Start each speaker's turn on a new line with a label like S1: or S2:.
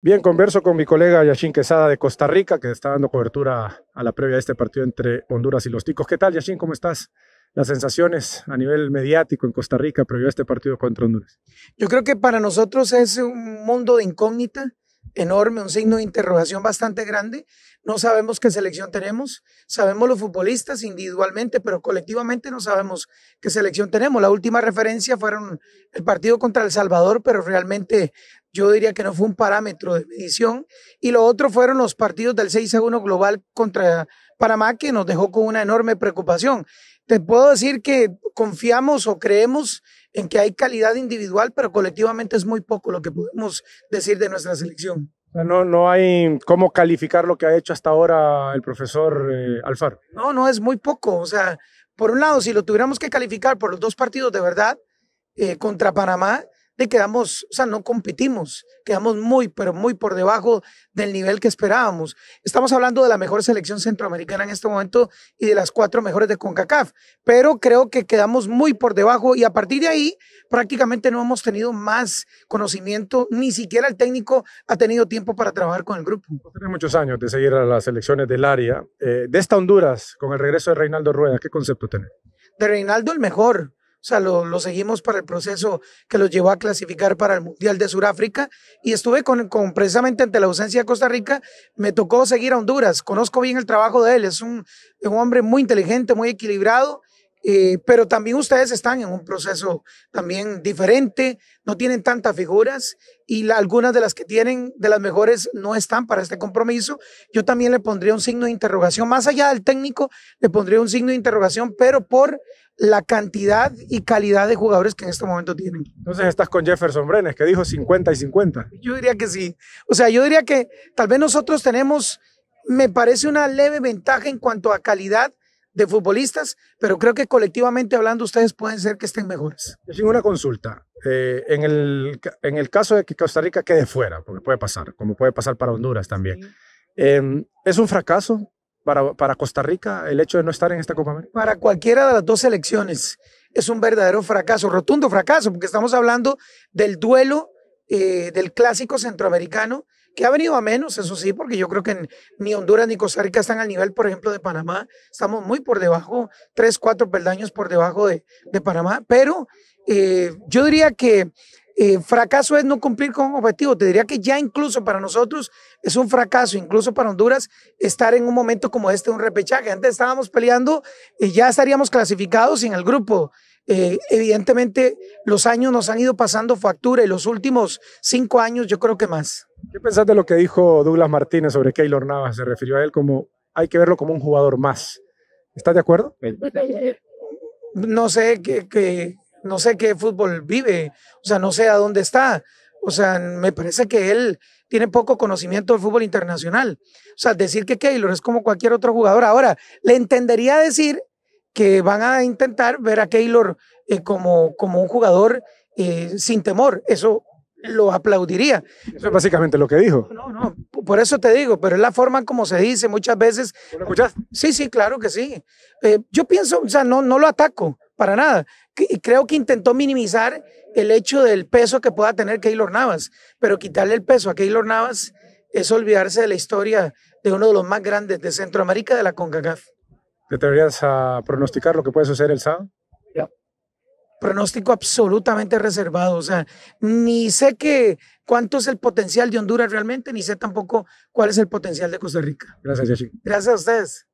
S1: Bien, converso con mi colega Yashin Quesada de Costa Rica, que está dando cobertura a la previa de este partido entre Honduras y los Ticos. ¿Qué tal, Yashin? ¿Cómo estás? Las sensaciones a nivel mediático en Costa Rica previo a este partido contra Honduras.
S2: Yo creo que para nosotros es un mundo de incógnita enorme, un signo de interrogación bastante grande. No sabemos qué selección tenemos. Sabemos los futbolistas individualmente, pero colectivamente no sabemos qué selección tenemos. La última referencia fueron el partido contra El Salvador, pero realmente yo diría que no fue un parámetro de medición. Y lo otro fueron los partidos del 6 a 1 global contra Panamá, que nos dejó con una enorme preocupación te puedo decir que confiamos o creemos en que hay calidad individual, pero colectivamente es muy poco lo que podemos decir de nuestra selección.
S1: No, no hay cómo calificar lo que ha hecho hasta ahora el profesor alfar eh, Alfaro.
S2: No, no, es muy poco. O sea, por un lado, si lo tuviéramos que calificar por los dos partidos de verdad eh, contra Panamá, de quedamos, o sea, no competimos, quedamos muy, pero muy por debajo del nivel que esperábamos. Estamos hablando de la mejor selección centroamericana en este momento y de las cuatro mejores de CONCACAF, pero creo que quedamos muy por debajo y a partir de ahí prácticamente no hemos tenido más conocimiento, ni siquiera el técnico ha tenido tiempo para trabajar con el grupo. Tienes
S1: muchos años de seguir a las selecciones del área. Eh, de esta Honduras, con el regreso de Reinaldo Rueda, ¿qué concepto tiene?
S2: De Reinaldo el mejor, o sea, lo, seguimos para el proceso que los llevó a clasificar para el Mundial de Sudáfrica. Y estuve con, con, precisamente ante la ausencia de Costa Rica, me tocó seguir a Honduras. Conozco bien el trabajo de él. Es un, es un hombre muy inteligente, muy equilibrado eh, pero también ustedes están en un proceso también diferente, no tienen tantas figuras y algunas de las que tienen, de las mejores, no están para este compromiso. Yo también le pondría un signo de interrogación, más allá del técnico, le pondría un signo de interrogación, pero por la cantidad y calidad de jugadores que en este momento tienen. Entonces
S1: estás con Jefferson Brenes, que dijo 50 y 50.
S2: Yo diría que sí. O sea, yo diría que tal vez nosotros tenemos, me parece una leve ventaja en cuanto a calidad de futbolistas, pero creo que colectivamente hablando ustedes pueden ser que estén mejores. tengo una consulta.
S1: Eh, en, el, en el caso de que Costa Rica quede fuera, porque puede pasar, como puede pasar para Honduras también, em, ¿es un fracaso para, para, Costa Rica
S2: el hecho de no estar en esta Copa América? Para cualquiera de las dos selecciones es un verdadero fracaso, rotundo fracaso, porque estamos hablando del duelo eh, del clásico centroamericano que ha venido a menos, eso sí, porque yo creo que ni Honduras ni Costa Rica están al nivel, por ejemplo, de Panamá. Estamos muy por debajo, tres, cuatro peldaños por debajo de, Panamá. Pero eh, yo diría que eh, fracaso es no cumplir con un objetivo, Te diría que ya incluso para nosotros es un fracaso, incluso para Honduras, estar en un momento como este, un repechaje. Antes estábamos peleando y ya estaríamos clasificados en el grupo eh, evidentemente, los años nos han ido pasando factura y los últimos cinco años yo creo que más. ¿Qué pensás
S1: de lo que dijo Douglas Martínez sobre Keylor Navas? Se refirió a él como hay que verlo como un jugador más. ¿Estás de acuerdo?
S2: No sé qué, no sé qué fútbol vive, o sea, no sé a dónde está. O sea, me parece que él tiene poco conocimiento del fútbol internacional. O sea, decir que Keylor es como cualquier otro jugador. Ahora, le entendería decir que van a intentar ver a Keylor eh, como, como un jugador eh, sin temor. Eso lo aplaudiría. Eso es básicamente lo que dijo. por eso te digo, pero es la forma como se dice muchas veces. ¿Lo Sí, sí, claro que sí. Eh, yo pienso, o sea, no, no lo ataco para nada. creo que intentó minimizar el hecho del peso que pueda tener Keylor Navas, pero quitarle el peso a Keylor Navas es olvidarse de la historia de uno de los más grandes de Centroamérica de la CONCACAF.
S1: ¿Te atreverías a pronosticar lo que puede suceder el sábado?
S2: Pronóstico absolutamente reservado. O sea, ni sé que, cuánto es el potencial de Honduras realmente, ni sé tampoco cuál es el potencial de Costa Rica. Gracias, Yashin. Gracias a ustedes.